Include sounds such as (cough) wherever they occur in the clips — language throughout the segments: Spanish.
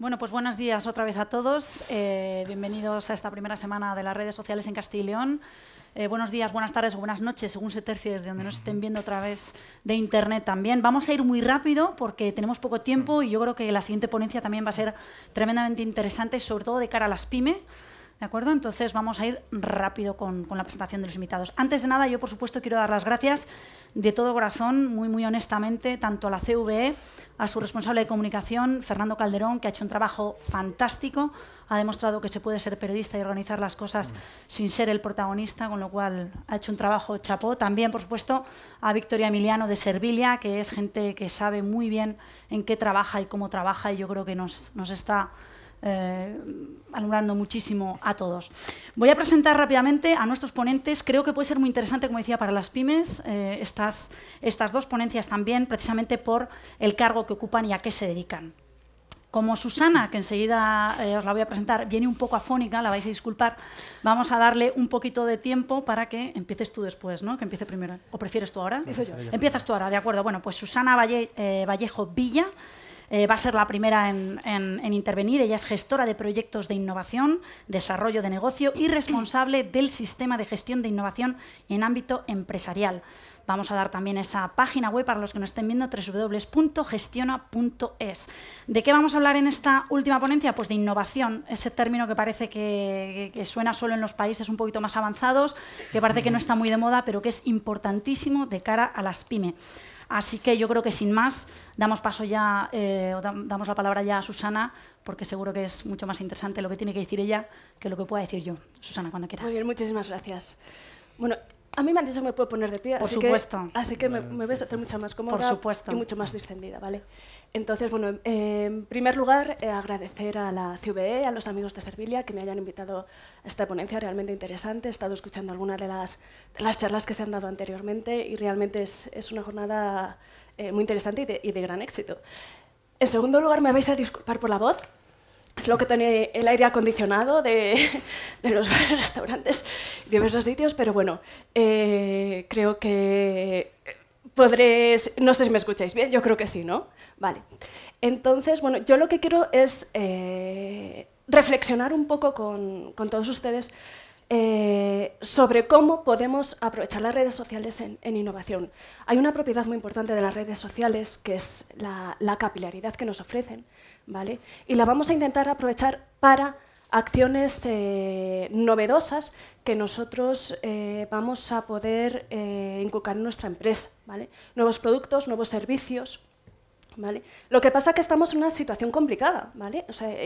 Bueno, pues buenos días otra vez a todos. Eh, bienvenidos a esta primera semana de las redes sociales en Castileón. Eh, buenos días, buenas tardes o buenas noches, según se tercie desde donde nos estén viendo a través de Internet también. Vamos a ir muy rápido porque tenemos poco tiempo y yo creo que la siguiente ponencia también va a ser tremendamente interesante, sobre todo de cara a las pymes. ¿De acuerdo? Entonces vamos a ir rápido con, la presentación de los invitados. Antes de nada, yo por supuesto quiero dar las gracias de todo corazón, muy muy honestamente, tanto a la CVE, a su responsable de comunicación, Fernando Calderón, que ha hecho un trabajo fantástico, ha demostrado que se puede ser periodista y organizar las cosas sin ser el protagonista, con lo cual ha hecho un trabajo chapó. También, por supuesto, a Victoria Emiliano de Servilia, que es gente que sabe muy bien en qué trabaja y cómo trabaja y yo creo que nos, nos está eh, alumbrando muchísimo a todos. Voy a presentar rápidamente a nuestros ponentes. Creo que puede ser muy interesante, como decía, para las pymes eh, estas, estas dos ponencias también, precisamente por el cargo que ocupan y a qué se dedican. Como Susana, que enseguida eh, os la voy a presentar, viene un poco afónica, la vais a disculpar, vamos a darle un poquito de tiempo para que empieces tú después, ¿no? Que empiece primero. ¿O prefieres tú ahora? Empiezas tú ahora, de acuerdo. Bueno, pues Susana eh, Vallejo Villa eh, va a ser la primera en, intervenir. Ella es gestora de proyectos de innovación, desarrollo de negocio y responsable del sistema de gestión de innovación en ámbito empresarial. Vamos a dar también esa página web para los que nos estén viendo, www.gestiona.es. ¿De qué vamos a hablar en esta última ponencia? Pues de innovación, ese término que parece que, que suena solo en los países un poquito más avanzados, que parece que no está muy de moda, pero que es importantísimo de cara a las pymes. Así que yo creo que sin más, damos paso ya, eh, damos la palabra ya a Susana, porque seguro que es mucho más interesante lo que tiene que decir ella que lo que pueda decir yo. Susana, cuando quieras. Muy bien, muchísimas gracias. Bueno, a mí me que me puedo poner de pie, Por así supuesto. que, así que me, me a hacer mucho más cómoda y mucho más descendida, ¿vale? Entonces, bueno, en primer lugar, eh, agradecer a la CVE, a los amigos de Servilia que me hayan invitado a esta ponencia realmente interesante. He estado escuchando algunas de las, las charlas que se han dado anteriormente y realmente es, una jornada eh, muy interesante y de gran éxito. En segundo lugar, me vais a disculpar por la voz, es lo que tiene el aire acondicionado de, (laughs) los (laughs) restaurantes restaurantes, diversos sitios, pero bueno, eh, creo que podré, no sé si me escucháis bien, yo creo que sí, ¿no? Vale. Entonces, bueno, yo lo que quiero es eh, reflexionar un poco con, todos ustedes eh, sobre cómo podemos aprovechar las redes sociales en, innovación. Hay una propiedad muy importante de las redes sociales que es la capilaridad que nos ofrecen y la vamos a intentar aprovechar para acciones eh, novedosas que nosotros eh, vamos a poder eh, inculcar en nuestra empresa, ¿vale? Nuevos productos, nuevos servicios, ¿vale? Lo que pasa es que estamos en una situación complicada,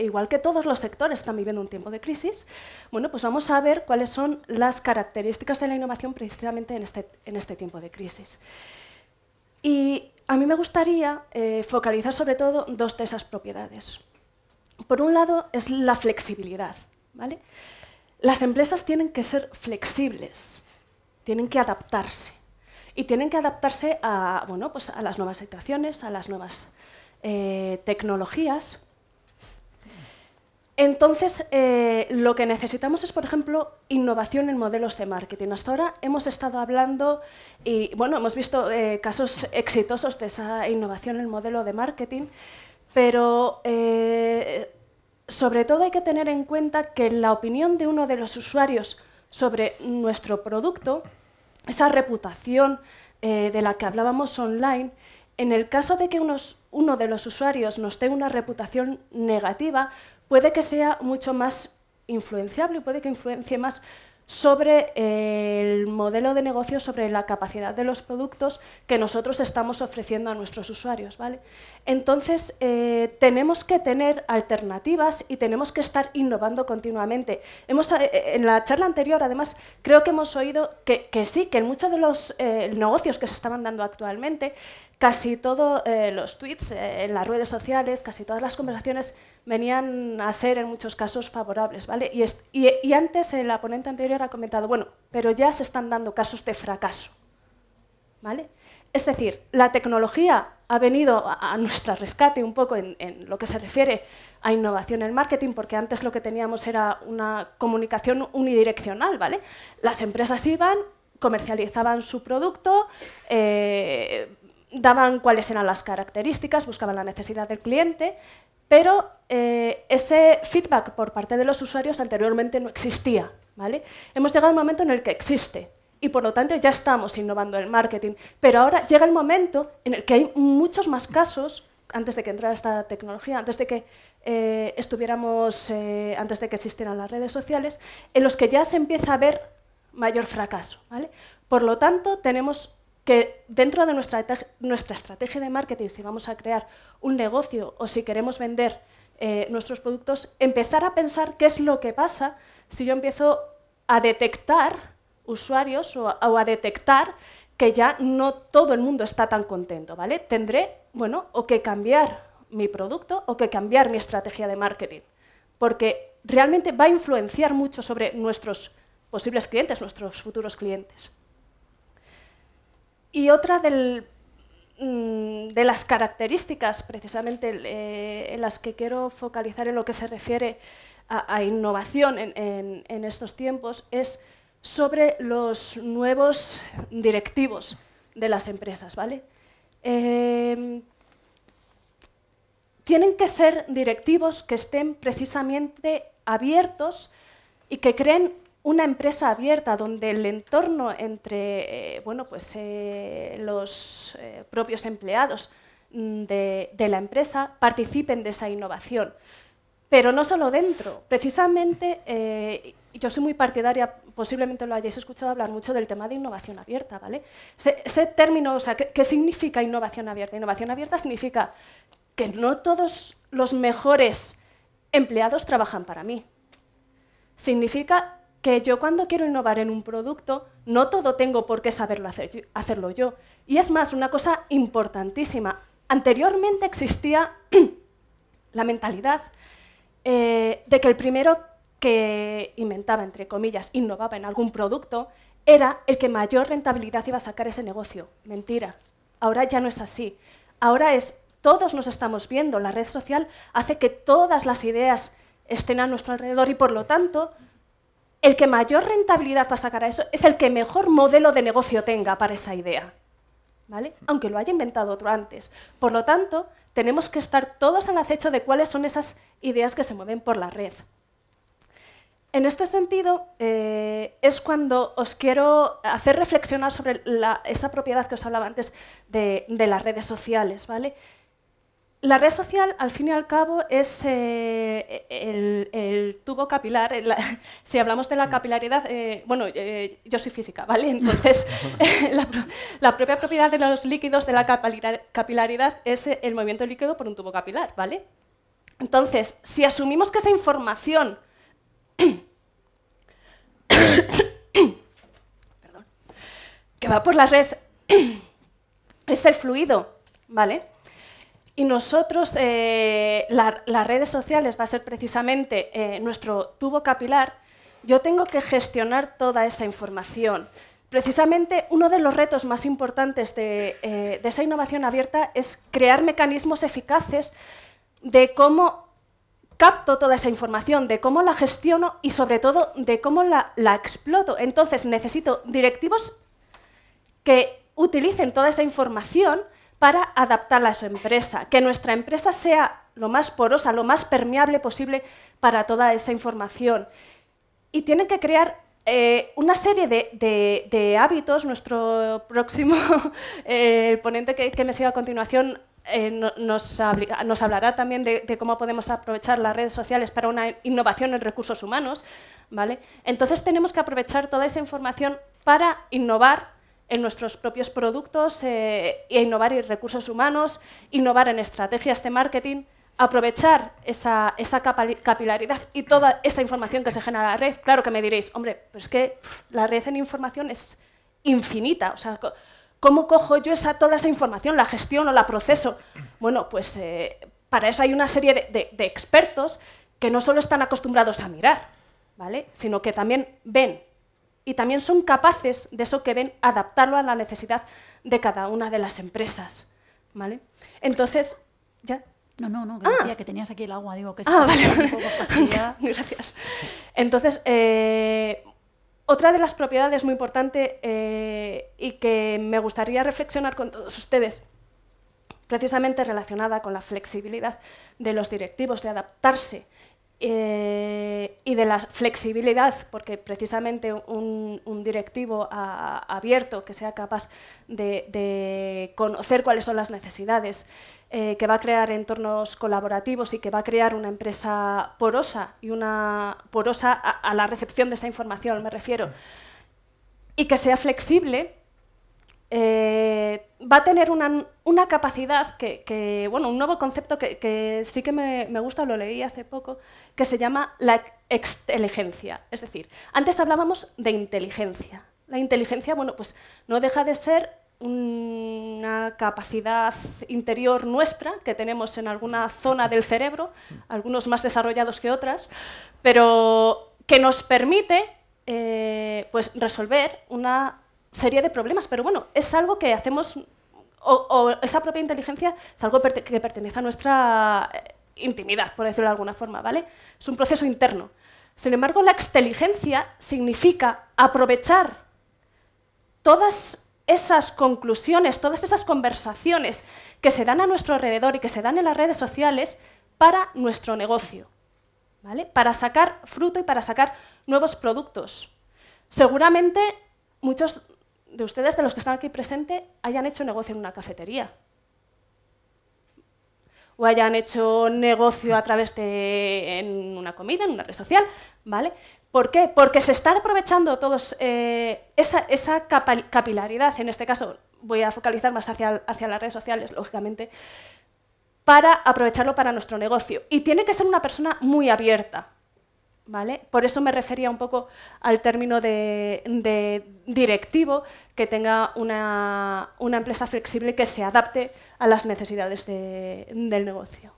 igual que todos los sectores están viviendo un tiempo de crisis, bueno, pues vamos a ver cuáles son las características de la innovación precisamente en este, en este tiempo de crisis. Y a mí me gustaría eh, focalizar sobre todo dos de esas propiedades. Por un lado es la flexibilidad. ¿vale? Las empresas tienen que ser flexibles, tienen que adaptarse y tienen que adaptarse a, pues las nuevas situaciones, a las nuevas eh, tecnologías entonces, eh, lo que necesitamos es, por ejemplo, innovación en modelos de marketing. Hasta ahora hemos estado hablando y, bueno, hemos visto eh, casos exitosos de esa innovación en el modelo de marketing, pero eh, sobre todo hay que tener en cuenta que la opinión de uno de los usuarios sobre nuestro producto, esa reputación de la que hablábamos online, en el caso de que uno de los usuarios nos dé una reputación negativa, puede que sea mucho más influenciable, puede que influencie más sobre eh, el modelo de negocio, sobre la capacidad de los productos que nosotros estamos ofreciendo a nuestros usuarios. ¿vale? Entonces, eh, tenemos que tener alternativas y tenemos que estar innovando continuamente. Hemos, eh, en la charla anterior, además, creo que hemos oído que, sí, que en muchos de los negocios que se estaban dando actualmente, casi todos los tweets en las redes sociales, casi todas las conversaciones venían a ser en muchos casos favorables. ¿vale? Y, antes el ponente anterior ha comentado, bueno, pero ya se están dando casos de fracaso. ¿vale? Es decir, la tecnología ha venido a, a nuestro rescate un poco en, lo que se refiere a innovación en marketing, porque antes lo que teníamos era una comunicación unidireccional, ¿vale? Las empresas iban, comercializaban su producto, eh, daban cuáles eran las características, buscaban la necesidad del cliente, pero eh, ese feedback por parte de los usuarios anteriormente no existía. ¿vale? Hemos llegado al momento en el que existe y por lo tanto ya estamos innovando el marketing, pero ahora llega el momento en el que hay muchos más casos antes de que entrara esta tecnología, antes de que eh, estuviéramos, eh, antes de que existieran las redes sociales, en los que ya se empieza a ver mayor fracaso. ¿vale? Por lo tanto, tenemos que dentro de nuestra, estrategia de marketing, si vamos a crear un negocio o si queremos vender eh, nuestros productos, empezar a pensar qué es lo que pasa si yo empiezo a detectar usuarios o a, detectar que ya no todo el mundo está tan contento, ¿vale? Tendré, bueno, o que cambiar mi producto o que cambiar mi estrategia de marketing, porque realmente va a influenciar mucho sobre nuestros posibles clientes, nuestros futuros clientes. Y otra mm, de las características precisamente eh, en las que quiero focalizar en lo que se refiere a, innovación en, estos tiempos es sobre los nuevos directivos de las empresas. ¿vale? Em, tienen que ser directivos que estén precisamente abiertos y que creen una empresa abierta donde el entorno entre eh, bueno, pues, eh, los eh, propios empleados mm, de, la empresa participen de esa innovación. Pero no solo dentro. Precisamente, yo soy muy partidaria, posiblemente lo hayáis escuchado hablar mucho del tema de innovación abierta. ¿vale? Ese, término, o sea, ¿qué significa innovación abierta? Innovación abierta significa que no todos los mejores empleados trabajan para mí. Significa que yo cuando quiero innovar en un producto, no todo tengo por qué saberlo hacerlo yo. Y es más, una cosa importantísima. Anteriormente existía (clears throat) la mentalidad eh, de que el primero que inventaba, entre comillas, innovaba en algún producto, era el que mayor rentabilidad iba a sacar ese negocio. Mentira. Ahora ya no es así. Ahora es, todos nos estamos viendo, la red social hace que todas las ideas estén a nuestro alrededor y por lo tanto el que mayor rentabilidad va a sacar a eso es el que mejor modelo de negocio tenga para esa idea. ¿Vale? Aunque lo haya inventado otro antes. Por lo tanto, tenemos que estar todos al acecho de cuáles son esas ideas que se mueven por la red. En este sentido, eh, es cuando os quiero hacer reflexionar sobre esa propiedad que os hablaba antes de, de las redes sociales, ¿vale? la red social, al fin y al cabo, es eh, el, tubo capilar. (laughs) si hablamos de la capilaridad, eh, bueno, eh, yo soy física, ¿vale? Entonces, (laughs) la, propia propiedad de los líquidos de la capilaridad es el movimiento líquido por un tubo capilar, ¿vale? Entonces, si asumimos que esa información... (coughs) (coughs) que va por la red (coughs) es el fluido, ¿vale? Y nosotros, eh, las redes sociales va a ser precisamente eh, nuestro tubo capilar. Yo tengo que gestionar toda esa información. Precisamente uno de los retos más importantes eh, de, esa innovación abierta es crear mecanismos eficaces de cómo capto toda esa información, de cómo la gestiono y sobre todo de cómo la exploto. Entonces necesito directivos que utilicen toda esa información para adaptarla a su empresa, que nuestra empresa sea lo más porosa, lo más permeable posible para toda esa información. Y tienen que crear eh, una serie de, hábitos. Nuestro (laughs) próximo eh, ponente que, me sigue a continuación eh, nos, hablará también de, cómo podemos aprovechar las redes sociales para una innovación en recursos humanos. ¿vale? Entonces tenemos que aprovechar toda esa información para innovar en nuestros propios productos eh, e innovar en recursos humanos, innovar en estrategias de marketing, aprovechar esa, capilaridad y toda esa información que se genera en la red. Claro que me diréis, hombre, pero es que la red en información es infinita. O sea, ¿cómo cojo yo esa, toda esa información, la gestión o la proceso? Bueno, pues eh, para eso hay una serie de, de expertos que no solo están acostumbrados a mirar, ¿vale? sino que también ven y también son capaces de eso que ven adaptarlo a la necesidad de cada una de las empresas. Entonces, ya. No, no, no, que ah. que tenías aquí el agua, digo que ah, es un poco fastidiada. (laughs) Gracias. Entonces, eh, otra de las propiedades muy importante eh, y que me gustaría reflexionar con todos ustedes, precisamente relacionada con la flexibilidad de los directivos, de adaptarse eh, y de la flexibilidad, porque precisamente un, directivo ah, abierto que sea capaz de, conocer cuáles son las necesidades, eh, que va a crear entornos colaborativos y que va a crear una empresa porosa y una porosa a la recepción de esa información, me refiero, y que sea flexible eh, va a tener una, capacidad que, bueno, un nuevo concepto que, sí que me, gusta, lo leí hace poco, que se llama la inteligencia. Es decir, antes hablábamos de inteligencia. La inteligencia, bueno, pues no deja de ser una capacidad interior nuestra que tenemos en alguna zona del cerebro, algunos más desarrollados que otras, pero que nos permite eh, pues resolver una sería de problemas, pero bueno, es algo que hacemos, o, esa propia inteligencia es algo que pertenece a nuestra eh, intimidad, por decirlo de alguna forma, ¿vale? Es un proceso interno. Sin embargo, la exteligencia significa aprovechar todas esas conclusiones, todas esas conversaciones que se dan a nuestro alrededor y que se dan en las redes sociales para nuestro negocio, ¿vale? Para sacar fruto y para sacar nuevos productos. Seguramente muchos de ustedes, de los que están aquí presentes, hayan hecho negocio en una cafetería. O hayan hecho negocio a través de en una comida, en una red social, ¿vale? ¿Por qué? Porque se está aprovechando todos eh, esa, esa capilaridad, en este caso voy a focalizar más hacia, hacia las redes sociales, lógicamente, para aprovecharlo para nuestro negocio. Y tiene que ser una persona muy abierta, ¿Vale? Por eso me refería un poco al término de, directivo, que tenga una, una, empresa flexible que se adapte a las necesidades de, del negocio.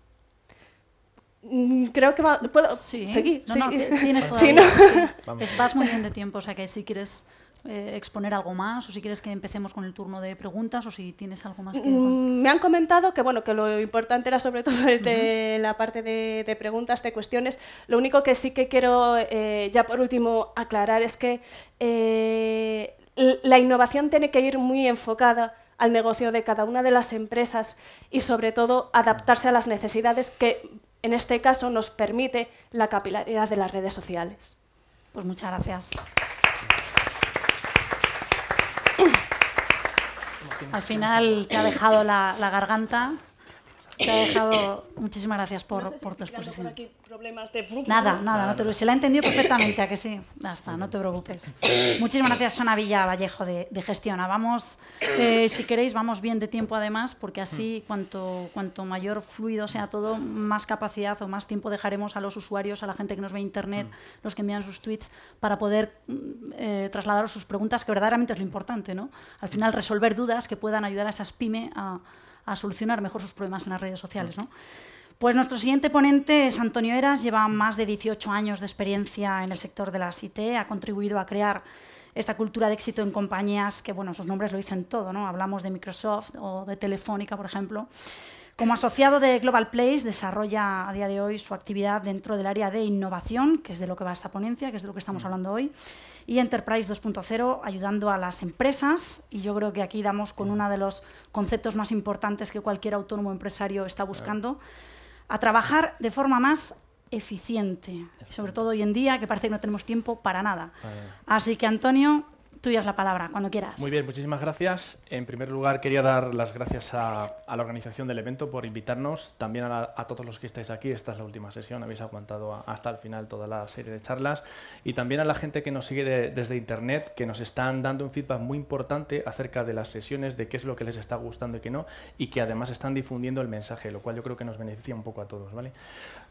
Mm, creo que va, puedo seguir. No, no, tienes (laughs) toda (laughs) Estás muy bien de tiempo, o sea que si quieres eh, exponer algo más o si quieres que empecemos con el turno de preguntas o si tienes algo más que... Mm, me han comentado que, bueno, que lo importante era sobre (laughs) todo la parte de, preguntas, de cuestiones. Lo único que sí que quiero eh, ya por último aclarar es que eh, la innovación tiene que ir muy enfocada al negocio de cada una de las empresas y sobre todo adaptarse a las necesidades que en este caso nos permite la capilaridad de las redes sociales. Pues muchas gracias. Al final te ha dejado la, la garganta te ha dejado. Muchísimas gracias por, no sé por tu exposición. aquí problemas de fruto... nada, nada, no te Se la ha entendido perfectamente, a que sí. Ya está, no te preocupes. Muchísimas gracias, Sona Villa Vallejo de, gestión. Gestiona. Ah, vamos, eh, si queréis, vamos bien de tiempo además, porque así, cuanto, cuanto mayor fluido sea todo, más capacidad o más tiempo dejaremos a los usuarios, a la gente que nos ve en internet, los que envían sus tweets, para poder mm, eh, trasladaros sus preguntas, que verdaderamente es lo importante, ¿no? Al final, resolver dudas que puedan ayudar a esas pyme a a solucionar mejor sus problemas en las redes sociales. Pues nuestro siguiente ponente es Antonio Eras, lleva más de 18 años de experiencia en el sector de las IT, ha contribuido a crear esta cultura de éxito en compañías que, bueno, sus nombres lo dicen todo, ¿no? Hablamos de Microsoft o de Telefónica, por ejemplo. Como asociado de Global Place, desarrolla a día de hoy su actividad dentro del área de innovación, que es de lo que va esta ponencia, que es de lo que estamos hablando hoy, y Enterprise 2.0 ayudando a las empresas. Y yo creo que aquí damos con uno de los conceptos más importantes que cualquier autónomo empresario está buscando, a trabajar de forma más eficiente, sobre todo hoy en día que parece que no tenemos tiempo para nada. Así que Antonio, ya la palabra, cuando quieras. Muy bien, muchísimas gracias. En primer lugar, quería dar las gracias a, la organización del evento por invitarnos, también a, todos los que estáis aquí. Esta es la última sesión, habéis aguantado hasta el final toda la serie de charlas. Y también a la gente que nos sigue desde Internet, que nos están dando un feedback muy importante acerca de las sesiones, de qué es lo que les está gustando y qué no, y que además están difundiendo el mensaje, lo cual yo creo que nos beneficia un poco a todos. ¿vale?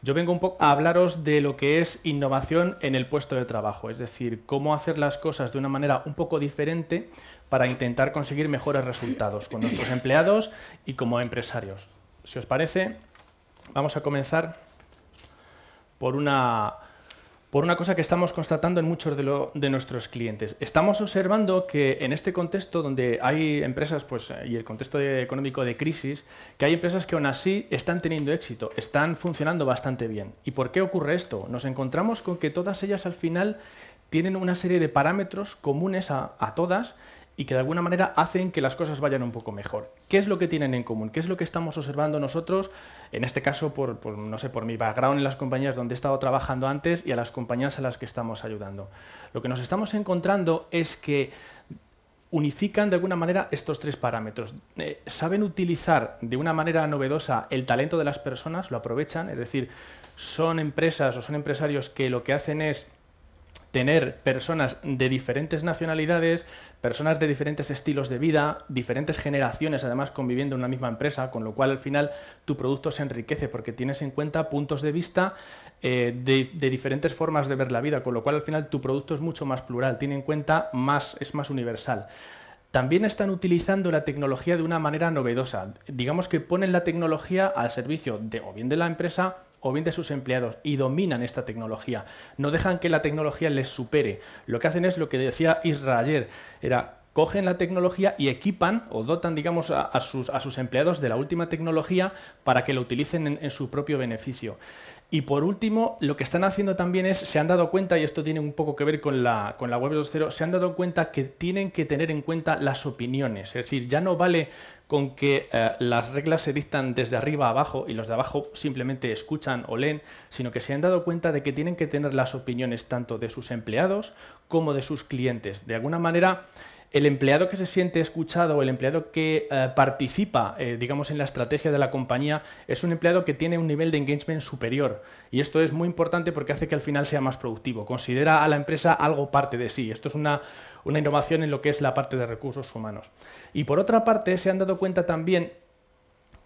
Yo vengo un poco a hablaros de lo que es innovación en el puesto de trabajo, es decir, cómo hacer las cosas de una manera un poco diferente para intentar conseguir mejores resultados con nuestros empleados y como empresarios. Si os parece, vamos a comenzar por una por una cosa que estamos constatando en muchos de, de, nuestros clientes. Estamos observando que en este contexto donde hay empresas, pues, eh, y el contexto económico de crisis, que hay empresas que aún así están teniendo éxito, están funcionando bastante bien. ¿Y por qué ocurre esto? Nos encontramos con que todas ellas al final tienen una serie de parámetros comunes a todas y que de alguna manera hacen que las cosas vayan un poco mejor. ¿Qué es lo que tienen en común? ¿Qué es lo que estamos observando nosotros? En este caso, por, no sé, por mi background en las compañías donde he estado trabajando antes y a las compañías a las que estamos ayudando. Lo que nos estamos encontrando es que unifican de alguna manera estos tres parámetros. Eh, saben utilizar de una manera novedosa el talento de las personas, lo aprovechan, es decir, son empresas o son empresarios que lo que hacen es tener personas de diferentes nacionalidades, personas de diferentes estilos de vida, diferentes generaciones además conviviendo en una misma empresa, con lo cual al final tu producto se enriquece porque tienes en cuenta puntos de vista eh, de, de, diferentes formas de ver la vida, con lo cual al final tu producto es mucho más plural, tiene en cuenta más, es más universal. También están utilizando la tecnología de una manera novedosa. Digamos que ponen la tecnología al servicio de o bien de la empresa o bien de sus empleados y dominan esta tecnología. No dejan que la tecnología les supere. Lo que hacen es lo que decía Israel ayer, era cogen la tecnología y equipan o dotan, digamos, a, sus, empleados de la última tecnología para que lo utilicen en su propio beneficio. Y por último, lo que están haciendo también es, se han dado cuenta, y esto tiene un poco que ver con la, con la web 2.0, se han dado cuenta que tienen que tener en cuenta las opiniones. Es decir, ya no vale con que eh, las reglas se dictan desde arriba a abajo y los de abajo simplemente escuchan o leen, sino que se han dado cuenta de que tienen que tener las opiniones tanto de sus empleados como de sus clientes. De alguna manera, el empleado que se siente escuchado, o el empleado que eh, participa, eh, digamos, en la estrategia de la compañía, es un empleado que tiene un nivel de engagement superior. Y esto es muy importante porque hace que al final sea más productivo. Considera a la empresa algo parte de sí. Esto es una, una innovación en lo que es la parte de recursos humanos. Y por otra parte, se han dado cuenta también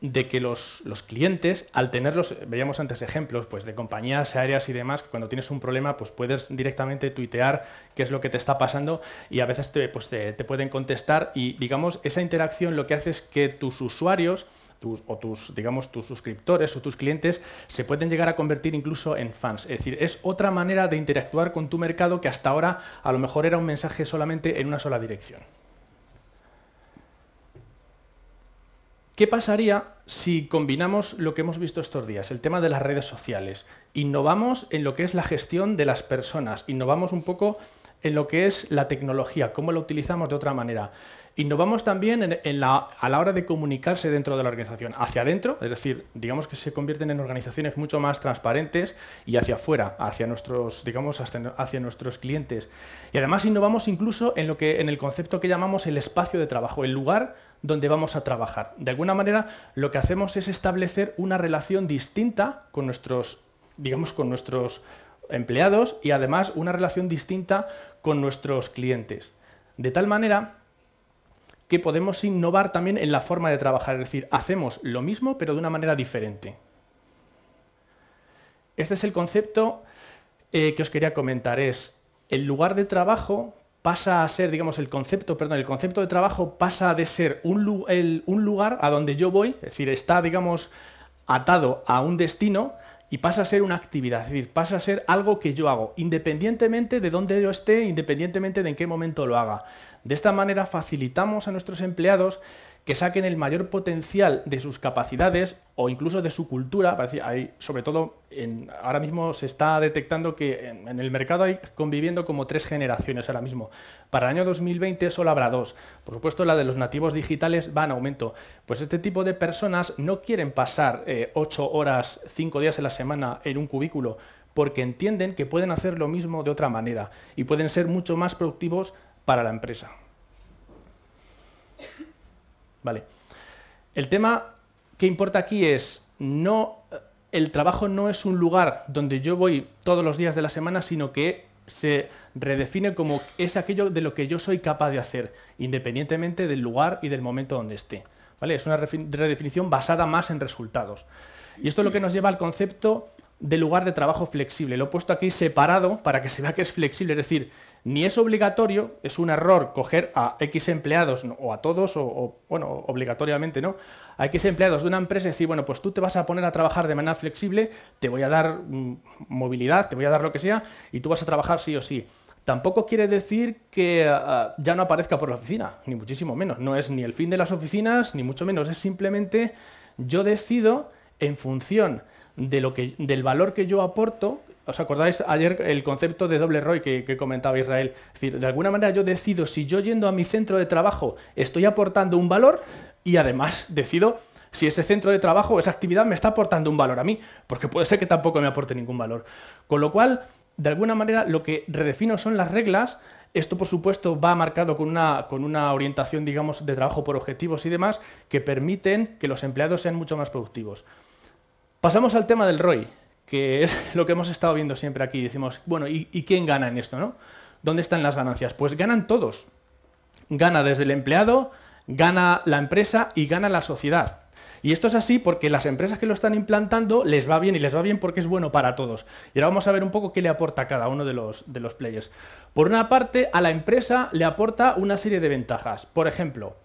de que los, clientes, al tenerlos, veíamos antes ejemplos pues, de compañías áreas y demás, cuando tienes un problema, pues puedes directamente tuitear qué es lo que te está pasando y a veces pues, te, te pueden contestar y, digamos, esa interacción lo que hace es que tus usuarios tus, o tus, digamos, tus suscriptores o tus clientes se pueden llegar a convertir incluso en fans. Es decir, es otra manera de interactuar con tu mercado que hasta ahora a lo mejor era un mensaje solamente en una sola dirección. ¿Qué pasaría si combinamos lo que hemos visto estos días, el tema de las redes sociales? Innovamos en lo que es la gestión de las personas, innovamos un poco en lo que es la tecnología, cómo la utilizamos de otra manera. Innovamos también a la hora de comunicarse dentro de la organización, hacia adentro, es decir, digamos que se convierten en organizaciones mucho más transparentes y hacia afuera, hacia nuestros, digamos, hacia nuestros clientes. Y además innovamos incluso en lo que en el concepto que llamamos el espacio de trabajo, el lugar donde vamos a trabajar. De alguna manera, lo que hacemos es establecer una relación distinta con nuestros, digamos, con nuestros empleados y además una relación distinta con nuestros clientes. De tal manera que podemos innovar también en la forma de trabajar, es decir, hacemos lo mismo pero de una manera diferente. Este es el concepto eh, que os quería comentar, es el lugar de trabajo pasa a ser, digamos, el concepto, perdón, el concepto de trabajo pasa de ser un, un lugar a donde yo voy, es decir, está, digamos, atado a un destino y pasa a ser una actividad, es decir, pasa a ser algo que yo hago, independientemente de dónde yo esté, independientemente de en qué momento lo haga. De esta manera facilitamos a nuestros empleados que saquen el mayor potencial de sus capacidades o incluso de su cultura. sobre todo, en, ahora mismo se está detectando que en, el mercado hay conviviendo como tres generaciones ahora mismo. Para el año 2020 solo habrá dos. Por supuesto, la de los nativos digitales va en aumento. Pues este tipo de personas no quieren pasar eh, ocho horas, cinco días en la semana en un cubículo porque entienden que pueden hacer lo mismo de otra manera y pueden ser mucho más productivos para la empresa. Vale. El tema que importa aquí es no el trabajo no es un lugar donde yo voy todos los días de la semana, sino que se redefine como es aquello de lo que yo soy capaz de hacer, independientemente del lugar y del momento donde esté. ¿Vale? Es una redefinición basada más en resultados. Y esto es lo que nos lleva al concepto de lugar de trabajo flexible. Lo he puesto aquí separado para que se vea que es flexible, es decir, ni es obligatorio, es un error coger a X empleados, o a todos, o, bueno, obligatoriamente, ¿no? A X empleados de una empresa y decir, bueno, pues tú te vas a poner a trabajar de manera flexible, te voy a dar mm, movilidad, te voy a dar lo que sea, y tú vas a trabajar sí o sí. Tampoco quiere decir que ah, ya no aparezca por la oficina, ni muchísimo menos. No es ni el fin de las oficinas, ni mucho menos. Es simplemente yo decido en función de lo que, del valor que yo aporto, ¿Os acordáis ayer el concepto de doble ROI que, comentaba Israel? Es decir, de alguna manera yo decido si yo yendo a mi centro de trabajo estoy aportando un valor y además decido si ese centro de trabajo, esa actividad me está aportando un valor a mí, porque puede ser que tampoco me aporte ningún valor. Con lo cual, de alguna manera, lo que redefino son las reglas. Esto, por supuesto, va marcado con una, con una orientación, digamos, de trabajo por objetivos y demás, que permiten que los empleados sean mucho más productivos. Pasamos al tema del ROI que es (laughs) lo que hemos estado viendo siempre aquí. Decimos, bueno, ¿y, quién gana en esto? ¿no? ¿Dónde están las ganancias? Pues ganan todos. Gana desde el empleado, gana la empresa y gana la sociedad. Y esto es así porque las empresas que lo están implantando les va bien y les va bien porque es bueno para todos. Y ahora vamos a ver un poco qué le aporta cada uno de los, de los players. Por una parte, a la empresa le aporta una serie de ventajas. Por ejemplo,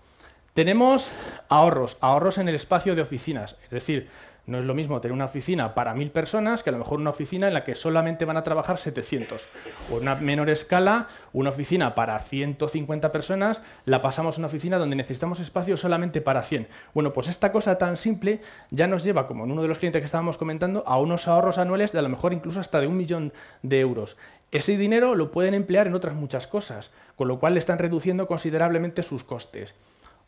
tenemos ahorros, ahorros en el espacio de oficinas, es decir, no es lo mismo tener una oficina para mil personas que a lo mejor una oficina en la que solamente van a trabajar 700. O en una menor escala, una oficina para 150 personas, la pasamos a una oficina donde necesitamos espacio solamente para 100. Bueno, pues esta cosa tan simple ya nos lleva, como en uno de los clientes que estábamos comentando, a unos ahorros anuales de a lo mejor incluso hasta de un millón de euros. Ese dinero lo pueden emplear en otras muchas cosas, con lo cual le están reduciendo considerablemente sus costes.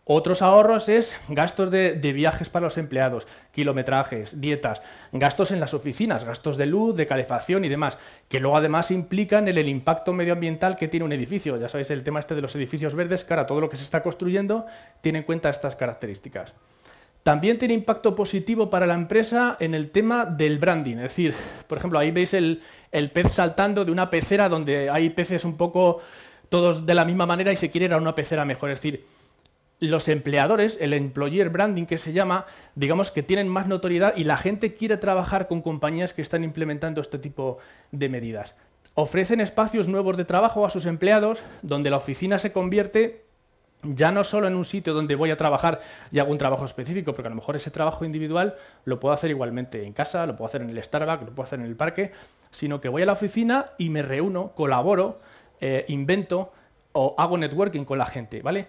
Otros ahorros es gastos de, viajes para los empleados, kilometrajes, dietas, gastos en las oficinas, gastos de luz, de calefacción y demás, que luego además implican el, el, impacto medioambiental que tiene un edificio. Ya sabéis el tema este de los edificios verdes, cara, todo lo que se está construyendo tiene en cuenta estas características. También tiene impacto positivo para la empresa en el tema del branding, es decir, por ejemplo, ahí veis el, pez saltando de una pecera donde hay peces un poco todos de la misma manera y se quiere ir a una pecera mejor, es decir, los empleadores, el employer branding que se llama, digamos que tienen más notoriedad y la gente quiere trabajar con compañías que están implementando este tipo de medidas. Ofrecen espacios nuevos de trabajo a sus empleados donde la oficina se convierte ya no solo en un sitio donde voy a trabajar y hago un trabajo específico, porque a lo mejor ese trabajo individual lo puedo hacer igualmente en casa, lo puedo hacer en el Starbucks, lo puedo hacer en el parque, sino que voy a la oficina y me reúno, colaboro, eh, invento o hago networking con la gente, ¿vale?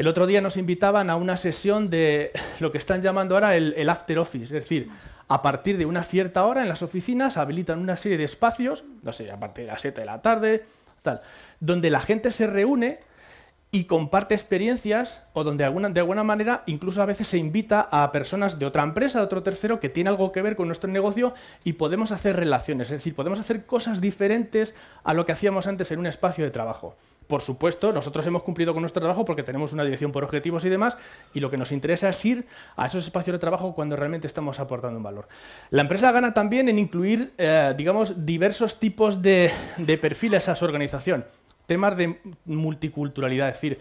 El otro día nos invitaban a una sesión de lo que están llamando ahora el, after office, es decir, a partir de una cierta hora en las oficinas habilitan una serie de espacios, no sé, a partir de las 7 de la tarde, tal, donde la gente se reúne y comparte experiencias o donde de alguna manera incluso a veces se invita a personas de otra empresa, de otro tercero que tiene algo que ver con nuestro negocio y podemos hacer relaciones, es decir, podemos hacer cosas diferentes a lo que hacíamos antes en un espacio de trabajo. Por supuesto, nosotros hemos cumplido con nuestro trabajo porque tenemos una dirección por objetivos y demás, y lo que nos interesa es ir a esos espacios de trabajo cuando realmente estamos aportando un valor. La empresa gana también en incluir, eh, digamos, diversos tipos de, de perfiles a su organización. Temas de multiculturalidad, es decir,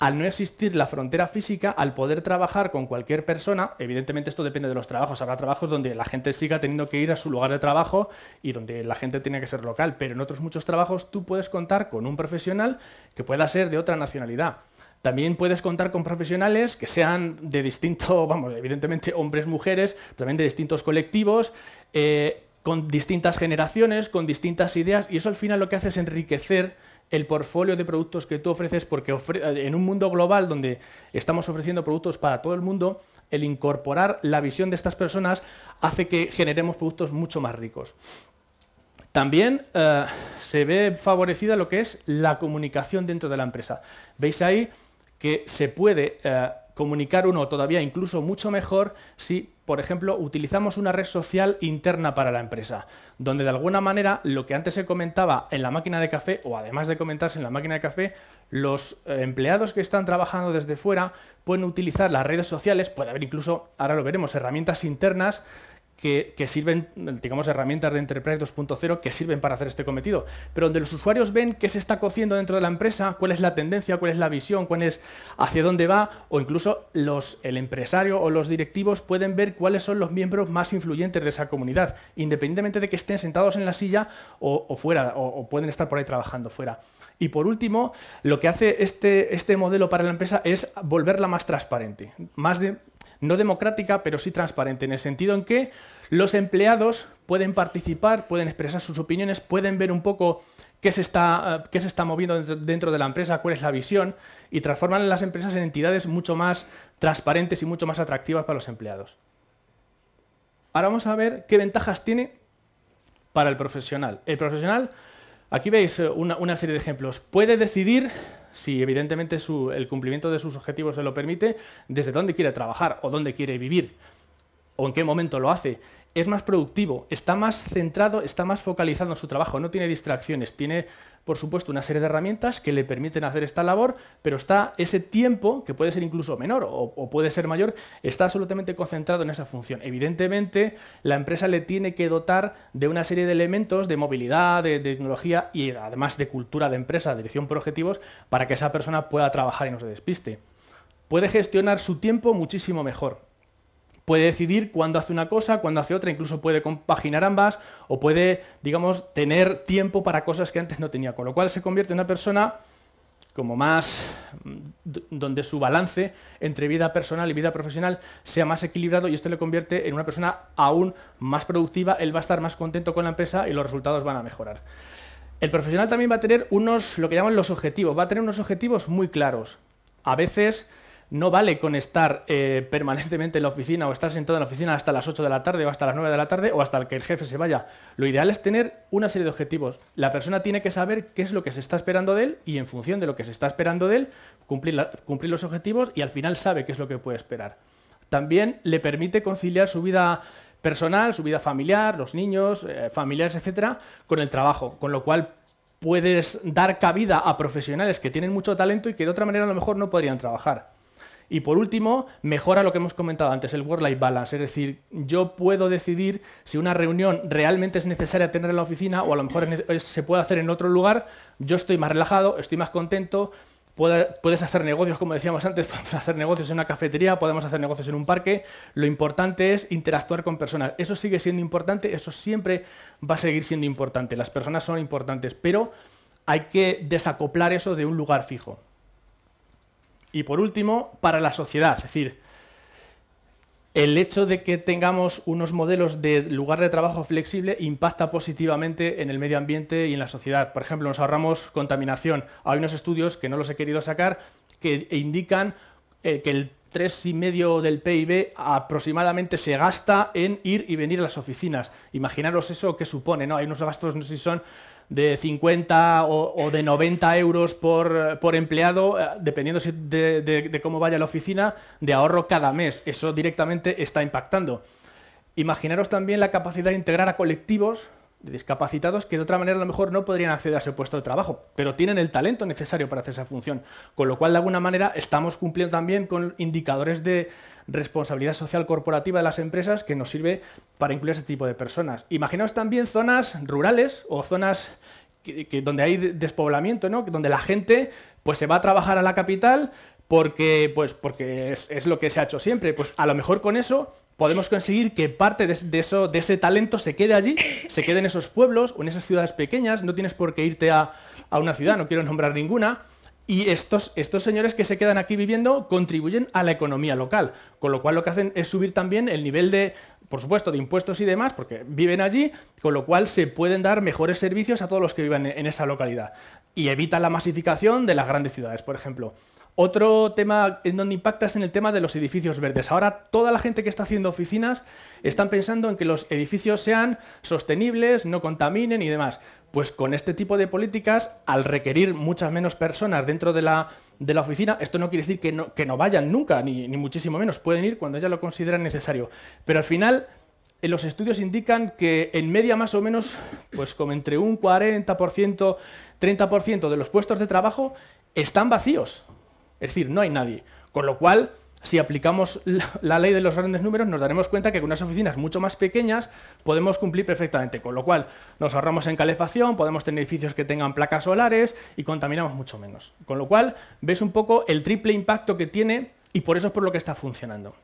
al no existir la frontera física, al poder trabajar con cualquier persona, evidentemente esto depende de los trabajos, habrá trabajos donde la gente siga teniendo que ir a su lugar de trabajo y donde la gente tiene que ser local, pero en otros muchos trabajos tú puedes contar con un profesional que pueda ser de otra nacionalidad. También puedes contar con profesionales que sean de distinto, (laughs) vamos, evidentemente hombres, mujeres, también de distintos colectivos. Eh, con distintas generaciones, con distintas ideas, y eso al final lo que hace es enriquecer el portfolio de productos que tú ofreces, porque en un mundo global donde estamos ofreciendo productos para todo el mundo, el incorporar la visión de estas personas hace que generemos productos mucho más ricos. También eh, se ve favorecida lo que es la comunicación dentro de la empresa. Veis ahí que se puede eh, comunicar uno todavía incluso mucho mejor si, por ejemplo, utilizamos una red social interna para la empresa, donde de alguna manera lo que antes se comentaba en la máquina de café, o además de comentarse en la máquina de café, los eh, empleados que están trabajando desde fuera pueden utilizar las redes sociales, puede haber incluso, ahora lo veremos, herramientas internas que, sirven, digamos, herramientas de Enterprise 2.0 que sirven para hacer este cometido, pero donde los usuarios ven qué se está cociendo dentro de la empresa, cuál es la tendencia, cuál es la visión, cuál es hacia dónde va, o incluso el empresario o los directivos pueden ver cuáles son los miembros más influyentes de esa comunidad, independientemente de que estén sentados en la silla o, fuera, o, o pueden estar por ahí trabajando fuera. Y por último, lo que hace este, este modelo para la empresa es volverla más transparente, más de, no democrática, pero sí transparente, en el sentido en que los empleados pueden participar, pueden expresar sus opiniones, pueden ver un poco qué se está, eh, se está moviendo dentro de la empresa, cuál es la visión, y transforman las empresas en entidades mucho más transparentes y mucho más atractivas para los empleados. Ahora vamos a ver qué ventajas tiene para el profesional. El profesional, aquí veis eh, una, una serie de ejemplos, puede decidir si evidentemente su, el cumplimiento de sus objetivos se lo permite, desde dónde quiere trabajar o dónde quiere vivir o en qué momento lo hace es más productivo, está más centrado, está más focalizado en su trabajo, no tiene distracciones, tiene, por supuesto, una serie de herramientas que le permiten hacer esta labor, pero está ese tiempo, que puede ser incluso menor o, puede ser mayor, está absolutamente concentrado en esa función. Evidentemente, la empresa le tiene que dotar de una serie de elementos de movilidad, de, de tecnología y además de cultura de empresa, de dirección por objetivos, para que esa persona pueda trabajar y no se despiste. Puede gestionar su tiempo muchísimo mejor puede decidir cuándo hace una cosa, cuándo hace otra, incluso puede compaginar ambas o puede, digamos, tener tiempo para cosas que antes no tenía, con lo cual se convierte en una persona como más mm, donde su balance entre vida personal y vida profesional sea más equilibrado y esto le convierte en una persona aún más productiva, él va a estar más contento con la empresa y los resultados van a mejorar. El profesional también va a tener unos, lo que llaman los objetivos, va a tener unos objetivos muy claros. A veces no vale con estar eh, permanentemente en la oficina o estar sentado en la oficina hasta las 8 de la tarde o hasta las 9 de la tarde o hasta que el jefe se vaya. Lo ideal es tener una serie de objetivos. La persona tiene que saber qué es lo que se está esperando de él y en función de lo que se está esperando de él, cumplir, los objetivos y al final sabe qué es lo que puede esperar. También le permite conciliar su vida personal, su vida familiar, los niños, eh, familiares, etcétera, con el trabajo, con lo cual puedes dar cabida a profesionales que tienen mucho talento y que de otra manera a lo mejor no podrían trabajar. Y por último, mejora lo que hemos comentado antes, el work-life balance. Es decir, yo puedo decidir si una reunión realmente es necesaria tener en la oficina o a lo mejor se puede hacer en otro lugar. Yo estoy más relajado, estoy más contento. Puedes hacer negocios, como decíamos antes, (laughs) podemos hacer negocios en una cafetería, podemos hacer negocios en un parque. Lo importante es interactuar con personas. Eso sigue siendo importante, eso siempre va a seguir siendo importante. Las personas son importantes, pero hay que desacoplar eso de un lugar fijo. Y por último, para la sociedad, es decir, el hecho de que tengamos unos modelos de lugar de trabajo flexible impacta positivamente en el medio ambiente y en la sociedad. Por ejemplo, nos ahorramos contaminación. Hay unos estudios que no los he querido sacar que indican eh, que el 3,5 del PIB aproximadamente se gasta en ir y venir a las oficinas. Imaginaros eso que supone, ¿no? Hay unos gastos, no sé si son de 50 o, de 90 euros por, por empleado, eh, dependiendo de cómo vaya la oficina, de ahorro cada mes. Eso directamente está impactando. Imaginaros también la capacidad de integrar a colectivos discapacitados que de otra manera a lo mejor no podrían acceder a ese puesto de trabajo, pero tienen el talento necesario para hacer esa función. Con lo cual, de alguna manera, estamos cumpliendo también con indicadores de responsabilidad social corporativa de las empresas que nos sirve para incluir a ese tipo de personas. Imaginaos también zonas rurales o zonas que, donde hay despoblamiento, ¿no? donde la gente pues, se va a trabajar a la capital porque, pues, porque es lo que se ha hecho siempre. Pues a lo mejor con eso podemos conseguir que parte de, eso, de ese talento se quede allí, se quede en esos pueblos o en esas ciudades pequeñas, no tienes por qué irte a, una ciudad, no quiero nombrar ninguna, y estos, estos señores que se quedan aquí viviendo contribuyen a la economía local, con lo cual lo que hacen es subir también el nivel de, por supuesto, de impuestos y demás, porque viven allí, con lo cual se pueden dar mejores servicios a todos los que viven en esa localidad. Y evitan la masificación de las grandes ciudades, por ejemplo. Otro tema en donde impacta es en el tema de los edificios verdes. Ahora toda la gente que está haciendo oficinas están pensando en que los edificios sean sostenibles, no contaminen y demás. Pues con este tipo de políticas, al requerir muchas menos personas dentro de la, de la oficina, esto no quiere decir que no, que no vayan nunca, ni, ni muchísimo menos, pueden ir cuando ya lo consideran necesario. Pero al final, eh, los estudios indican que en media más o menos, pues como entre un 40%, 30% de los puestos de trabajo están vacíos. Es decir, no hay nadie. Con lo cual, si aplicamos la ley de los grandes números, nos daremos cuenta que con unas oficinas mucho más pequeñas podemos cumplir perfectamente, con lo cual nos ahorramos en calefacción, podemos tener edificios que tengan placas solares y contaminamos mucho menos. Con lo cual, ves un poco el triple impacto que tiene y por eso es por lo que está funcionando.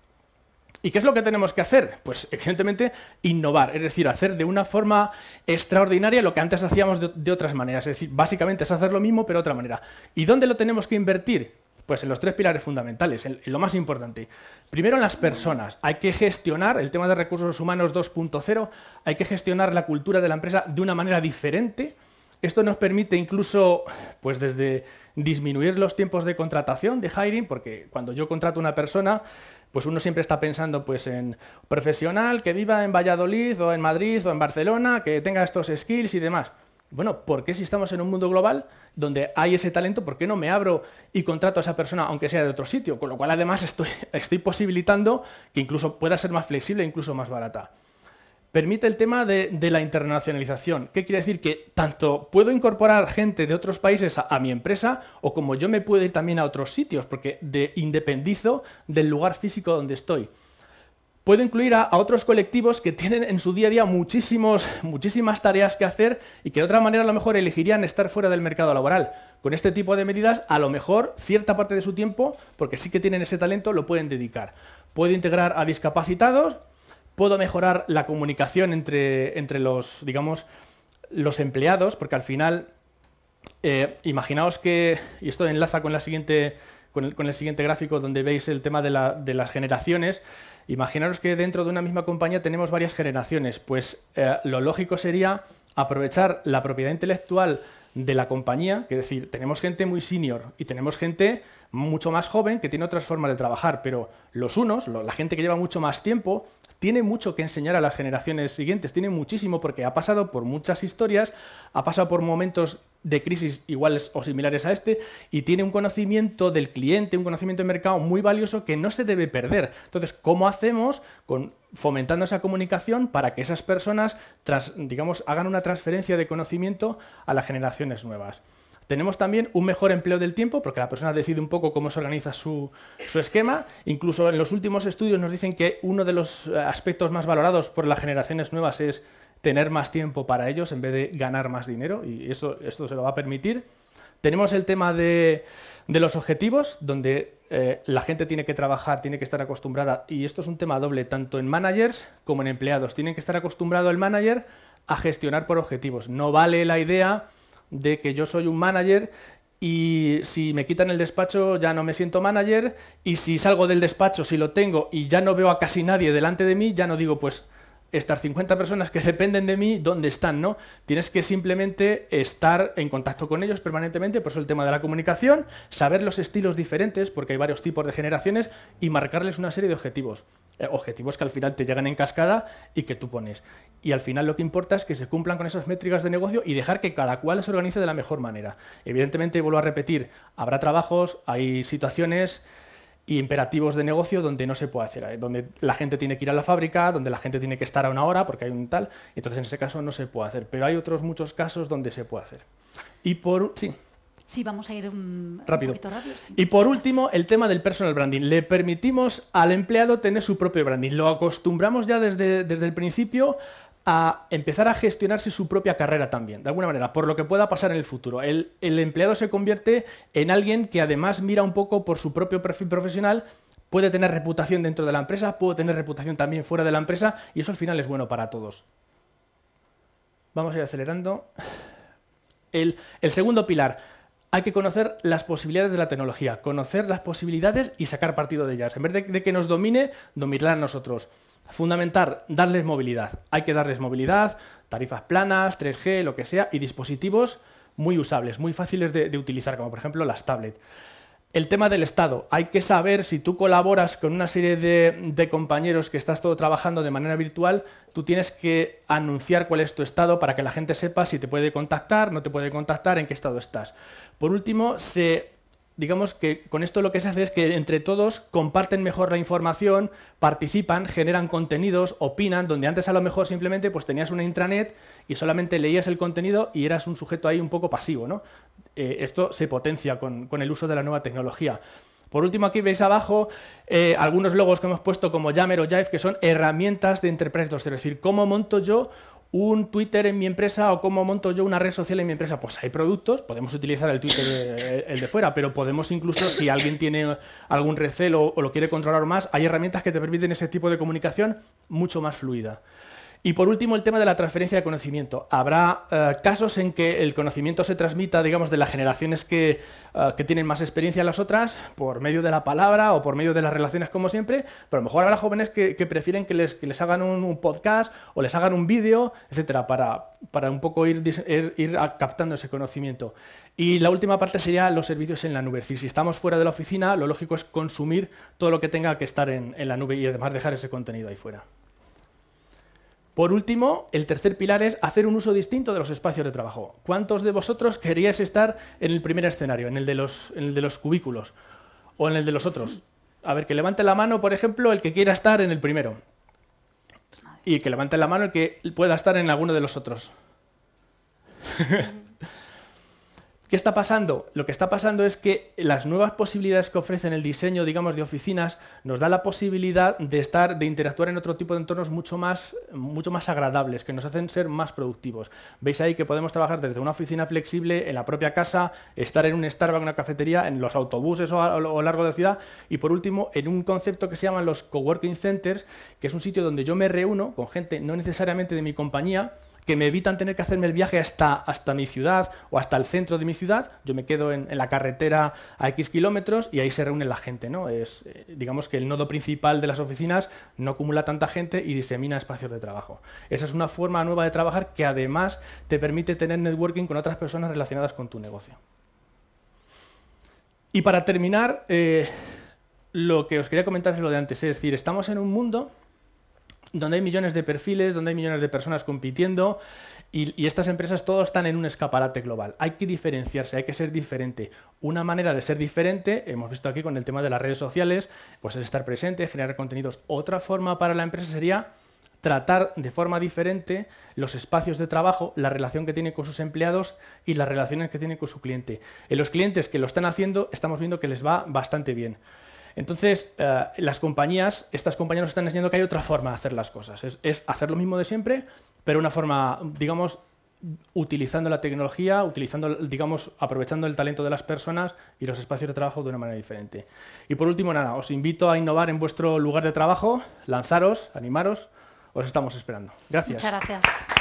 ¿Y qué es lo que tenemos que hacer? Pues evidentemente innovar, es decir, hacer de una forma extraordinaria lo que antes hacíamos de, otras maneras, es decir, básicamente es hacer lo mismo pero de otra manera. ¿Y dónde lo tenemos que invertir? Pues en los tres pilares fundamentales, en, lo más importante. Primero en las personas. Hay que gestionar el tema de recursos humanos 2.0, hay que gestionar la cultura de la empresa de una manera diferente. Esto nos permite incluso, pues desde disminuir los tiempos de contratación, de hiring, porque cuando yo contrato a una persona, pues uno siempre está pensando pues en profesional que viva en Valladolid o en Madrid o en Barcelona, que tenga estos skills y demás. Bueno, ¿por qué si estamos en un mundo global donde hay ese talento, por qué no me abro y contrato a esa persona aunque sea de otro sitio? Con lo cual además estoy, (laughs) posibilitando que incluso pueda ser más flexible e incluso más barata. Permite el tema de, la internacionalización. ¿Qué quiere decir? Que tanto puedo incorporar gente de otros países a, mi empresa o como yo me puedo ir también a otros sitios porque de, independizo del lugar físico donde estoy puedo incluir a, otros colectivos que tienen en su día a día muchísimos, muchísimas tareas que hacer y que de otra manera a lo mejor elegirían estar fuera del mercado laboral. Con este tipo de medidas, a lo mejor cierta parte de su tiempo, porque sí que tienen ese talento, lo pueden dedicar. Puedo integrar a discapacitados, puedo mejorar la comunicación entre, entre los, digamos, los empleados, porque al final, eh, imaginaos que, y esto enlaza con, la siguiente, con, el, siguiente gráfico donde veis el tema de las generaciones, Imaginaros que dentro de una misma compañía tenemos varias generaciones, pues eh, lo lógico sería aprovechar la propiedad intelectual de la compañía, que es decir, tenemos gente muy senior y tenemos gente mucho más joven que tiene otras formas de trabajar, pero los unos, la gente que lleva mucho más tiempo, tiene mucho que enseñar a las generaciones siguientes, tiene muchísimo porque ha pasado por muchas historias, ha pasado por momentos de crisis iguales o similares a este y tiene un conocimiento del cliente, un conocimiento de mercado muy valioso que no se debe perder. Entonces, ¿cómo hacemos con fomentando esa comunicación para que esas personas, digamos, hagan una transferencia de conocimiento a las generaciones nuevas? Tenemos también un mejor empleo del tiempo, porque la persona decide un poco cómo se organiza su, esquema. Incluso en los últimos estudios nos dicen que uno de los eh, aspectos más valorados por las generaciones nuevas es tener más tiempo para ellos en vez de ganar más dinero, y eso, esto se lo va a permitir. Tenemos el tema de, los objetivos, donde eh, la gente tiene que trabajar, tiene que estar acostumbrada, y esto es un tema doble, tanto en managers como en empleados. Tienen que estar acostumbrado el manager a gestionar por objetivos. No vale la idea de que yo soy un manager y si me quitan el despacho ya no me siento manager y si salgo del despacho, si lo tengo y ya no veo a casi nadie delante de mí, ya no digo pues estas 50 personas que (laughs) dependen de mí, ¿dónde están? ¿no? Tienes que simplemente estar en contacto con ellos permanentemente, por eso el tema de la comunicación, saber los estilos diferentes, porque hay varios tipos de generaciones, y marcarles una serie de objetivos. Eh, objetivos que al final te llegan en cascada y que tú pones. Y al final lo que importa es que se cumplan con esas métricas de negocio y dejar que cada cual se organice de la mejor manera. Evidentemente, vuelvo a repetir, habrá trabajos, hay situaciones y imperativos de negocio donde no se puede hacer, eh, donde la gente tiene que ir a la fábrica, donde la gente tiene que estar a una hora porque hay un tal, entonces en ese caso no se puede hacer, pero hay otros muchos casos donde se puede hacer. Y por... Sí. Sí, vamos a ir un, rápido. Y por último, el tema del personal branding. Le permitimos al empleado tener su propio branding. Lo acostumbramos ya desde, desde el principio a empezar a gestionarse su propia carrera también, de alguna manera, por lo que pueda pasar en el futuro. El, empleado se convierte en alguien que además mira un poco por su propio perfil profesional puede tener reputación dentro de la empresa, puede tener reputación también fuera de la empresa y eso al final es bueno para todos. Vamos a ir acelerando. El, segundo pilar, hay que conocer las posibilidades de la tecnología, conocer las posibilidades y sacar partido de ellas. En vez de, de que nos domine, dominarla a nosotros. Fundamental, darles movilidad. Hay que darles movilidad, tarifas planas, 3G, lo que sea, y dispositivos muy usables, muy fáciles de, utilizar, como por ejemplo las tablets. El tema del Estado. Hay que saber si tú colaboras con una serie de, de, compañeros que estás todo trabajando de manera virtual, tú tienes que anunciar cuál es tu estado para que la gente sepa si te puede contactar, no te puede contactar, en qué estado estás. Por último, se digamos que con esto lo que se hace es que entre todos comparten mejor la información, participan, generan contenidos, opinan, donde antes a lo mejor simplemente pues tenías una intranet y solamente leías el contenido y eras un sujeto ahí un poco pasivo, ¿no? Eh, esto se potencia con, el uso de la nueva tecnología. Por último, aquí veis abajo eh, algunos logos que hemos puesto como Jammer o Jive, que son herramientas de Enterprise es decir, cómo monto yo un Twitter en mi empresa o cómo monto yo una red social en mi empresa. Pues hay productos, podemos utilizar el Twitter, eh, el de fuera, pero podemos incluso, si alguien tiene algún recelo o lo quiere controlar más, hay herramientas que te permiten ese tipo de comunicación mucho más fluida. Y por último, el tema de la transferencia de conocimiento. Habrá eh, casos en que el conocimiento se transmita, digamos, de las generaciones que, eh, tienen más experiencia a las otras, por medio de la palabra o por medio de las relaciones, como siempre, pero a lo mejor habrá jóvenes que, prefieren que les, hagan un, podcast o les hagan un vídeo, etcétera, para, un poco ir, ir, captando ese conocimiento. Y la última parte sería los servicios en la nube. Si estamos fuera de la oficina, lo lógico es consumir todo lo que tenga que estar en la nube y además dejar ese contenido ahí fuera. Por último, el tercer pilar es hacer un uso distinto de los espacios de trabajo. ¿Cuántos de vosotros queríais estar en el primer escenario, en el de los, de los cubículos o en el de los otros? A ver, que levante la mano, por ejemplo, el que quiera estar en el primero. Y que levante la mano el que pueda estar en alguno de los otros. (laughs) ¿Qué está pasando? Lo que está pasando es que las nuevas posibilidades que ofrecen el diseño, digamos, de oficinas, nos da la posibilidad de estar, de interactuar en otro tipo de entornos mucho más, mucho más agradables, que nos hacen ser más productivos. Veis ahí que podemos trabajar desde una oficina flexible, en la propia casa, estar en un Starbucks, una cafetería, en los autobuses o a lo largo de la ciudad, y por último, en un concepto que se llaman los coworking centers, que es un sitio donde yo me reúno con gente no necesariamente de mi compañía, que me evitan tener que hacerme el viaje hasta, hasta mi ciudad o hasta el centro de mi ciudad. Yo me quedo en, la carretera a X kilómetros y ahí se reúne la gente. ¿no? Es, eh, digamos que el nodo principal de las oficinas no acumula tanta gente y disemina espacios de trabajo. Esa es una forma nueva de trabajar que además te permite tener networking con otras personas relacionadas con tu negocio. Y para terminar, eh, lo que os quería comentar es lo de antes, es decir, estamos en un mundo donde hay millones de perfiles, donde hay millones de personas compitiendo y, estas empresas todas están en un escaparate global. Hay que diferenciarse, hay que ser diferente. Una manera de ser diferente, hemos visto aquí con el tema de las redes sociales, pues es estar presente, generar contenidos. Otra forma para la empresa sería tratar de forma diferente los espacios de trabajo, la relación que tiene con sus empleados y las relaciones que tiene con su cliente. En los clientes que lo están haciendo estamos viendo que les va bastante bien. Entonces, eh, las compañías, estas compañías nos están enseñando que hay otra forma de hacer las cosas. Es, es hacer lo mismo de siempre, pero una forma, digamos, utilizando la tecnología, utilizando, digamos, aprovechando el talento de las personas y los espacios de trabajo de una manera diferente. Y por último, nada, os invito a innovar en vuestro lugar de trabajo, lanzaros, animaros, os estamos esperando. Gracias. Muchas gracias.